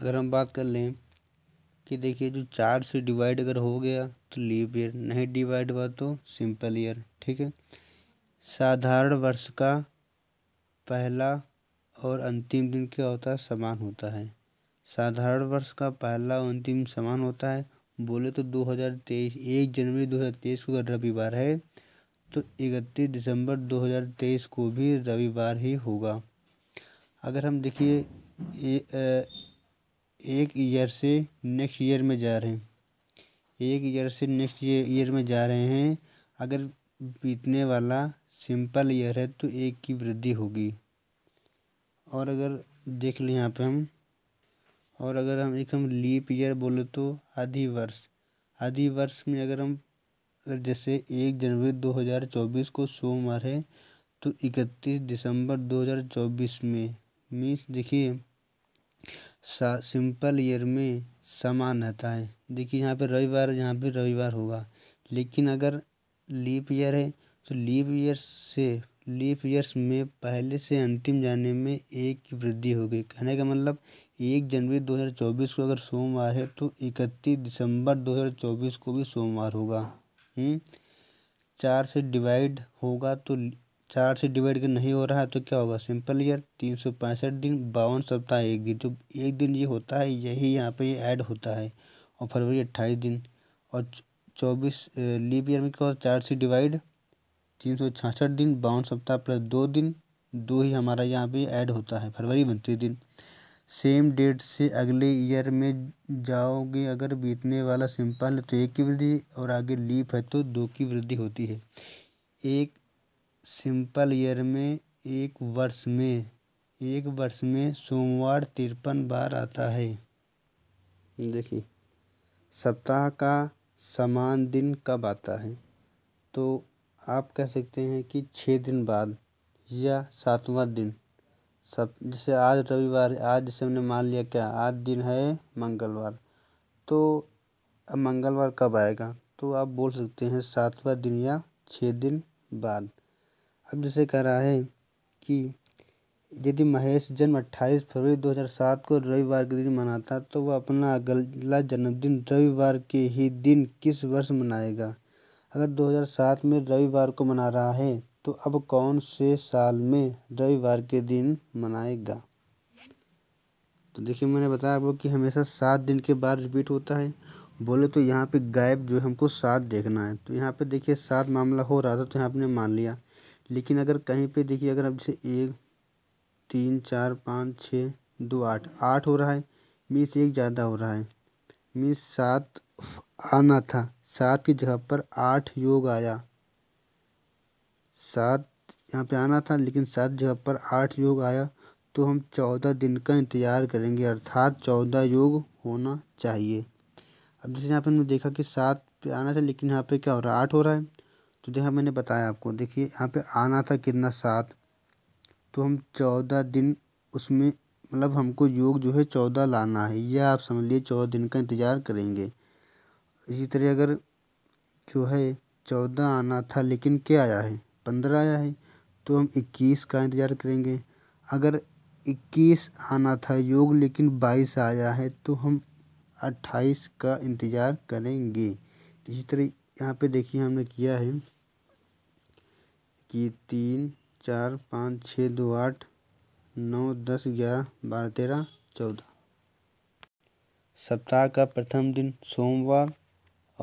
अगर हम बात कर लें कि देखिए जो चार से डिवाइड अगर हो गया तो लीप ईयर नहीं डिवाइड हुआ तो सिंपल ईयर ठीक है साधारण वर्ष का पहला और अंतिम दिन क्या होता है समान होता है साधारण वर्ष का पहला और अंतिम समान होता है बोले तो दो हज़ार तेईस एक जनवरी दो हज़ार तेईस को अगर रविवार है तो इकतीस दिसंबर दो हज़ार तेईस को भी रविवार ही होगा अगर हम देखिए एक ईयर से नेक्स्ट ईयर में जा रहे हैं एक ईयर से नेक्स्ट ईयर में जा रहे हैं अगर बीतने वाला सिंपल ईयर है तो एक की वृद्धि होगी और अगर देख लें यहाँ पे हम और अगर हम एक हम लीप ईयर बोले तो आधि वर्ष आधि वर्ष में अगर हम अगर जैसे एक जनवरी दो हज़ार चौबीस को सोमवार है तो इकतीस दिसंबर दो हज़ार चौबीस में मीन्स देखिए सा सिंपल ईयर में समान रहता है देखिए यहाँ पे रविवार यहाँ पे रविवार होगा लेकिन अगर लीप ईयर है तो लीप ईयर से लीप ईयर्स में पहले से अंतिम जाने में एक की वृद्धि हो गई कहने का मतलब एक जनवरी 2024 को अगर सोमवार है तो इकतीस दिसंबर 2024 को भी सोमवार होगा हम्म, चार से डिवाइड होगा तो चार से डिवाइड कर नहीं हो रहा है तो क्या होगा सिंपल ईयर तीन सौ पैंसठ दिन बावन सप्ताह एक दिन जो तो एक दिन ये होता है यही यहाँ पे ये ऐड होता है और फरवरी अट्ठाईस दिन और चौबीस लीप ईयर में क्या होता चार से डिवाइड तीन सौ छाछठ दिन बावन सप्ताह प्लस दो दिन दो ही हमारा यहाँ पे ऐड होता है फरवरी उनतीस दिन सेम डेट से अगले ईयर में जाओगे अगर बीतने वाला सिंपल है तो एक की वृद्धि और आगे लीप है तो दो की वृद्धि होती है एक सिंपल ईयर में एक वर्ष में एक वर्ष में सोमवार तिरपन बार आता है देखिए सप्ताह का समान दिन कब आता है तो आप कह सकते हैं कि छः दिन बाद या सातवां दिन सब जैसे आज रविवार आज जैसे हमने मान लिया क्या आज दिन है मंगलवार तो अब मंगलवार कब आएगा तो आप बोल सकते हैं सातवां दिन या छः दिन बाद अब जैसे कह रहा है कि यदि महेश जन्म अट्ठाईस फरवरी 2007 को रविवार के दिन मनाता तो वह अपना अगला जन्मदिन रविवार के ही दिन किस वर्ष मनाएगा अगर 2007 में रविवार को मना रहा है तो अब कौन से साल में रविवार के दिन मनाएगा तो देखिए मैंने बताया आपको कि हमेशा सात दिन के बाद रिपीट होता है बोले तो यहाँ पे गायब जो है हमको सात देखना है तो यहाँ पे देखिए सात मामला हो रहा था तो यहाँ आपने मान लिया लेकिन अगर कहीं पे देखिए अगर अब जैसे एक तीन चार पाँच छः दो आठ आठ हो रहा है मीन्स एक ज़्यादा हो रहा है मीन्स सात आना था सात की जगह पर आठ योग आया सात यहाँ पे आना था लेकिन सात जगह पर आठ योग आया तो हम चौदह दिन का इंतज़ार करेंगे अर्थात चौदह योग होना चाहिए अब जैसे यहाँ पे हमने देखा कि सात पे आना था लेकिन यहाँ पे क्या हो रहा है आठ हो रहा है तो जहाँ मैंने बताया आपको देखिए यहाँ पे आना था कितना सात तो हम चौदह दिन उसमें मतलब हमको योग जो है चौदह लाना है यह आप समझ लीजिए चौदह दिन का इंतज़ार करेंगे इसी तरह अगर जो है चौदह आना था लेकिन क्या आया है पंद्रह आया है तो हम इक्कीस का इंतज़ार करेंगे अगर इक्कीस आना था योग लेकिन बाईस आया है तो हम अट्ठाईस का इंतज़ार करेंगे इसी तरह यहाँ पे देखिए हमने किया है कि तीन चार पाँच छः दो आठ नौ दस ग्यारह बारह तेरह चौदह सप्ताह का प्रथम दिन सोमवार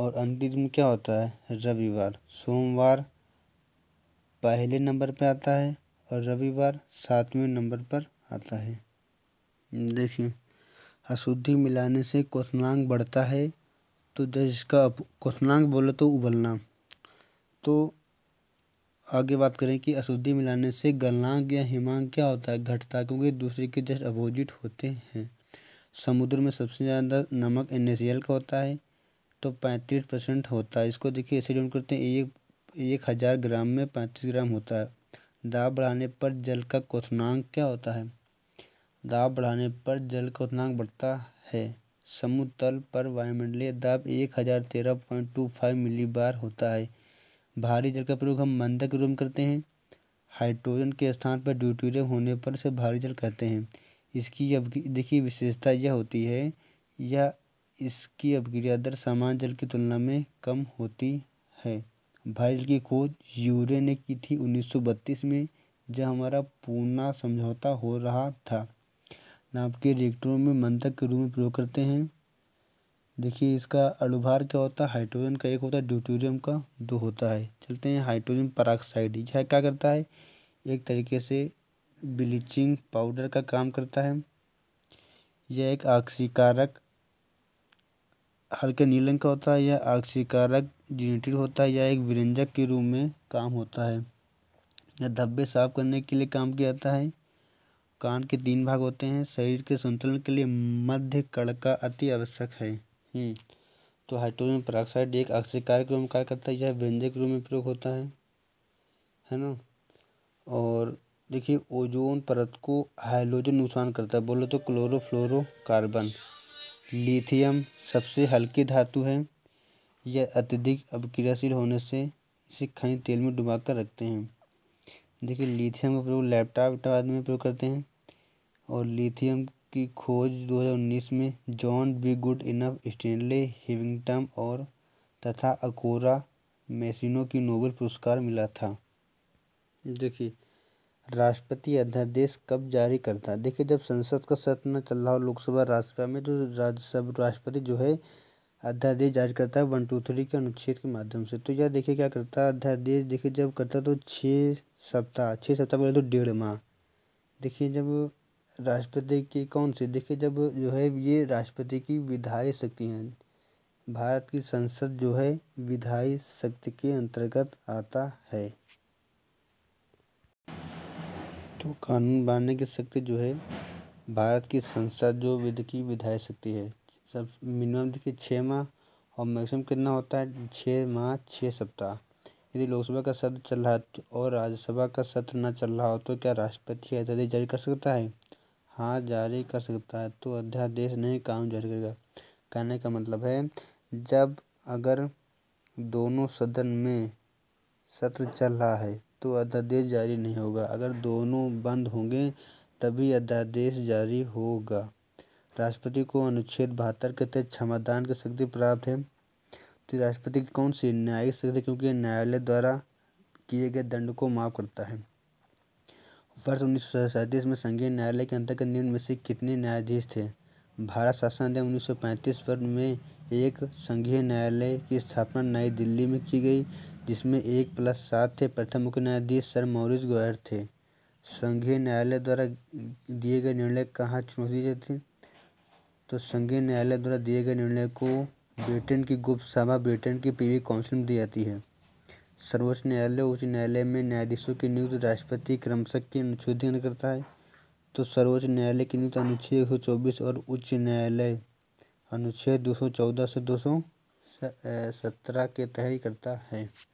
और अंतिम दिन क्या होता है रविवार सोमवार पहले नंबर पर आता है और रविवार सातवें नंबर पर आता है देखिए अशुद्धि मिलाने से कोथनांग बढ़ता है तो जिसका इसका बोले तो उबलना तो आगे बात करें कि अशुद्धि मिलाने से गलनांक या हिमांक क्या होता है घटता क्योंकि दूसरे के जस्ट अपोजिट होते हैं समुद्र में सबसे ज़्यादा नमक एन का होता है तो पैंतीस परसेंट होता है इसको देखिए ऐसे जो करते हैं एक एक हज़ार ग्राम में पैंतीस ग्राम होता है दाब बढ़ाने पर जल का क्वनांक क्या होता है दाब बढ़ाने पर जल का क्वनांक बढ़ता है समुद्र तल पर वायुमंडलीय दाब एक हज़ार तेरह point two five millibar होता है भारी जल का प्रयोग हम मंदक के रूप में करते हैं हाइड्रोजन के स्थान पर ड्यूटीरियम होने पर से भारी जल कहते हैं इसकी अब देखिए विशेषता यह होती है या इसकी अपक्रिया दर सामान्य जल की तुलना में कम होती है भारी जल की खोज यूरे ने की थी 1932 में जब हमारा पूना समझौता हो रहा था नाभिकीय रिएक्टरों में मंदक के रूप में प्रयोग करते हैं देखिए इसका अणुभार क्या होता है हाइड्रोजन का एक होता है ड्यूटेरियम का दो होता है चलते हैं हाइड्रोजन पराक्साइड यह क्या करता है एक तरीके से ब्लीचिंग पाउडर का काम करता है यह एक आक्सीकारक हल्के नीलंग का होता है यह आक्सीकारक जीनेटिड होता है यह एक विरंजक के रूप में काम होता है यह धब्बे साफ करने के लिए काम किया जाता है कान के तीन भाग होते हैं शरीर के संतुलन के लिए मध्य कड़ का अति आवश्यक है हम्म। तो हाइड्रोजन परऑक्साइड एक अक्षकारक रूप में कार्य करता है यह व्यंजक रूप में प्रयोग होता है है ना और देखिए ओजोन परत को हाइड्रोजन नुकसान करता है बोलो तो क्लोरोफ्लोरो कार्बन लिथियम सबसे हल्की धातु है यह अत्यधिक अपक्रियाशील होने से इसे खनिज तेल में डुबा कर रखते हैं देखिए लिथियम का प्रयोग लैपटॉप आदि में प्रयोग करते हैं और लिथियम की खोज 2019 में जॉन बी इनफ स्टेनले हिविंगटम और तथा अकोरा मैसिनो की नोबेल पुरस्कार मिला था देखिए राष्ट्रपति अध्यादेश कब जारी करता है देखिए जब संसद का सत्र न चल रहा हो लोकसभा राज्यसभा में तो राज्यसभा राष्ट्रपति जो है अध्यादेश जारी करता है वन टू थ्री के अनुच्छेद के माध्यम से तो यह देखिए क्या करता है अध्यादेश देखिए जब करता तो छः सप्ताह छः सप्ताह बोले तो डेढ़ माह देखिए जब राष्ट्रपति की कौन सी देखिए जब जो है ये राष्ट्रपति की विधायी शक्ति हैं भारत की संसद जो है विधायी शक्ति के अंतर्गत आता है तो कानून बनाने की शक्ति जो है भारत की संसद जो विध की विधायी शक्ति है सब मिनिमम देखिए छः माह और मैक्सिमम कितना होता है छः माह छः सप्ताह यदि लोकसभा का सत्र चल रहा और राज्यसभा का सत्र न चल रहा हो तो क्या राष्ट्रपति अध्यादेश जारी कर सकता है हाथ जारी कर सकता है तो अध्यादेश नहीं कानून जारी करेगा कहने का मतलब है जब अगर दोनों सदन में सत्र चल रहा है तो अध्यादेश जारी नहीं होगा अगर दोनों बंद होंगे तभी अध्यादेश जारी होगा राष्ट्रपति को अनुच्छेद बहत्तर के तहत क्षमादान की शक्ति प्राप्त है तो राष्ट्रपति कौन सी न्यायिक शक्ति क्योंकि न्यायालय द्वारा किए गए दंड को माफ़ करता है वर्ष उन्नीस सौ में संघीय न्यायालय के अंतर्गत निम्न में से कितने न्यायाधीश थे भारत शासन अधिनियम उन्नीस सौ पैंतीस में एक संघीय न्यायालय की स्थापना नई दिल्ली में की गई जिसमें एक प्लस सात थे प्रथम मुख्य न्यायाधीश सर मौरिस गोयर थे संघीय न्यायालय द्वारा दिए गए निर्णय कहाँ चुनौती देते तो संघीय न्यायालय द्वारा दिए गए निर्णय को ब्रिटेन की गुप्त सभा ब्रिटेन की पीवी काउंसिल में दी जाती है सर्वोच्च न्यायालय उच्च न्यायालय में न्यायाधीशों की नियुक्ति राष्ट्रपति क्रमशः की अनुच्छेद करता है तो सर्वोच्च न्यायालय की नियुक्ति अनुच्छेद एक सौ चौबीस और उच्च न्यायालय अनुच्छेद दो सौ चौदह से दो सौ सत्रह के तहत करता है